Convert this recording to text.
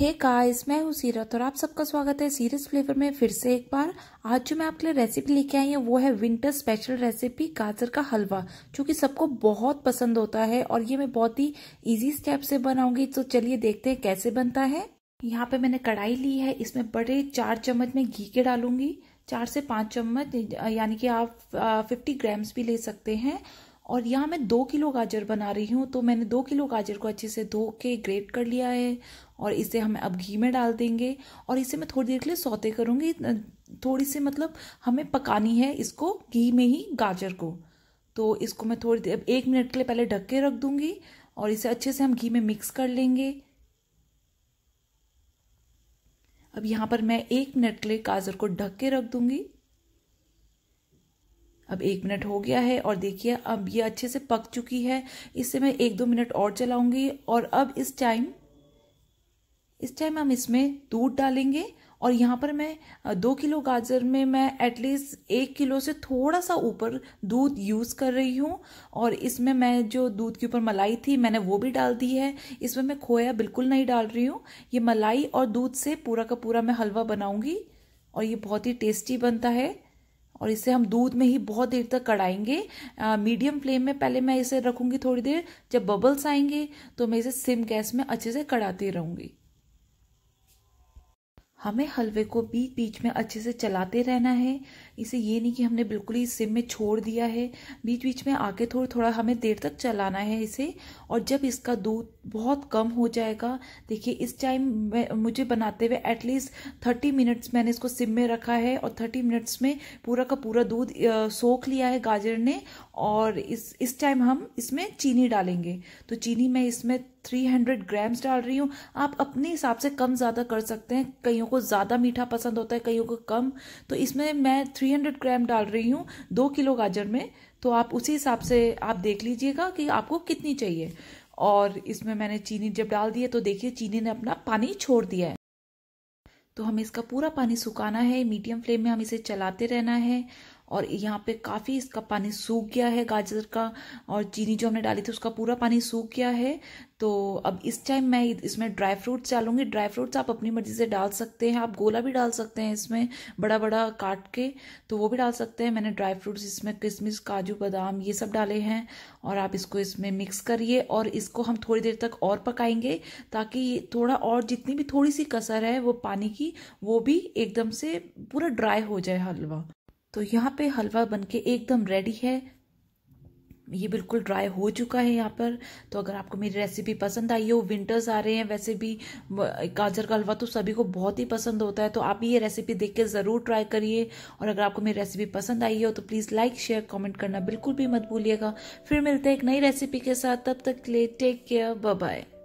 hey guys मैं हूँ सीरत और आप सबका स्वागत है सीरियस फ्लेवर में फिर से एक बार आज जो मैं आपके लिए रेसिपी लेके आई है वो है विंटर स्पेशल रेसिपी गाजर का हलवा जो कि सबको बहुत पसंद होता है और ये मैं बहुत ही इजी स्टेप से बनाऊंगी तो चलिए देखते हैं कैसे बनता है यहाँ पे मैंने कढ़ाई ली है इसमें बड़े चार चम्मच में घी के डालूंगी चार से पांच चम्मच यानी कि आप फिफ्टी ग्राम्स भी ले सकते हैं और यहाँ मैं दो किलो गाजर बना रही हूँ तो मैंने दो किलो गाजर को अच्छे से धो के ग्रेट कर लिया है और इसे हम अब घी में डाल देंगे और इसे मैं थोड़ी देर के लिए सौते करूँगी थोड़ी सी मतलब हमें पकानी है इसको घी में ही गाजर को तो इसको मैं थोड़ी देर एक मिनट के लिए पहले ढक के रख दूँगी और इसे अच्छे से हम घी में मिक्स कर लेंगे अब यहाँ पर मैं एक मिनट के लिए गाजर को ढक के रख दूँगी अब एक मिनट हो गया है और देखिए अब ये अच्छे से पक चुकी है इससे मैं एक दो मिनट और चलाऊंगी और अब इस टाइम इस टाइम हम इसमें दूध डालेंगे और यहाँ पर मैं दो किलो गाजर में मैं एटलीस्ट एक किलो से थोड़ा सा ऊपर दूध यूज़ कर रही हूँ और इसमें मैं जो दूध के ऊपर मलाई थी मैंने वो भी डाल दी है इसमें मैं खोया बिल्कुल नहीं डाल रही हूँ ये मलाई और दूध से पूरा का पूरा मैं हलवा बनाऊँगी और ये बहुत ही टेस्टी बनता है और इसे हम दूध में ही बहुत देर तक कढ़ाएंगे मीडियम फ्लेम में पहले मैं इसे रखूंगी थोड़ी देर जब बबल्स आएंगे तो मैं इसे सिम गैस में अच्छे से कढ़ाती रहूँगी हमें हलवे को बीच बीच में अच्छे से चलाते रहना है इसे ये नहीं कि हमने बिल्कुल ही सिम में छोड़ दिया है बीच बीच में आके थोड़ा थोड़ा हमें देर तक चलाना है इसे और जब इसका दूध बहुत कम हो जाएगा देखिए इस टाइम मुझे बनाते हुए एटलीस्ट थर्टी मिनट्स मैंने इसको सिम में रखा है और थर्टी मिनट्स में पूरा का पूरा दूध सोख लिया है गाजर ने और इस इस टाइम हम इसमें चीनी डालेंगे तो चीनी मैं इसमें 300 ग्राम्स डाल रही हूँ आप अपने हिसाब से कम ज़्यादा कर सकते हैं कईयों को ज़्यादा मीठा पसंद होता है कईयों को कम तो इसमें मैं 300 ग्राम डाल रही हूँ दो किलो गाजर में तो आप उसी हिसाब से आप देख लीजिएगा कि आपको कितनी चाहिए और इसमें मैंने चीनी जब डाल दी है तो देखिए चीनी ने अपना पानी छोड़ दिया है तो हमें इसका पूरा पानी सुखाना है मीडियम फ्लेम में हम इसे चलाते रहना है और यहाँ पे काफ़ी इसका पानी सूख गया है गाजर का और चीनी जो हमने डाली थी उसका पूरा पानी सूख गया है तो अब इस टाइम मैं इसमें ड्राई फ्रूट्स डालूंगी ड्राई फ्रूट्स आप अपनी मर्जी से डाल सकते हैं आप गोला भी डाल सकते हैं इसमें बड़ा बड़ा काट के तो वो भी डाल सकते हैं मैंने ड्राई फ्रूट्स इसमें किशमिश काजू बादाम ये सब डाले हैं और आप इसको इसमें मिक्स करिए और इसको हम थोड़ी देर तक और पकाएंगे ताकि थोड़ा और जितनी भी थोड़ी सी कसर है वो पानी की वो भी एकदम से पूरा ड्राई हो जाए हलवा तो यहाँ पे हलवा बनके एकदम रेडी है ये बिल्कुल ड्राई हो चुका है यहाँ पर तो अगर आपको मेरी रेसिपी पसंद आई हो विंटर्स आ रहे हैं वैसे भी गाजर का हलवा तो सभी को बहुत ही पसंद होता है तो आप ये रेसिपी देख के ज़रूर ट्राई करिए और अगर आपको मेरी रेसिपी पसंद आई हो तो प्लीज़ लाइक शेयर कमेंट करना बिल्कुल भी मत भूलिएगा फिर मिलते हैं एक नई रेसिपी के साथ तब तक के लिए टेक केयर बाय